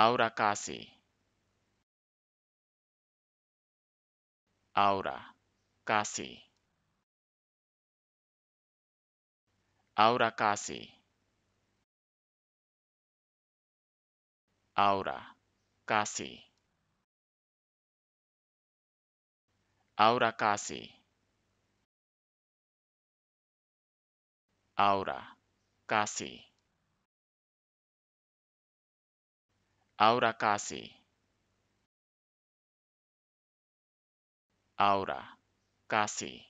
Ahora casi. Ahora casi. Ahora casi. Ahora casi. Ahora casi. Ahora casi. Ahora casi. Ahora casi.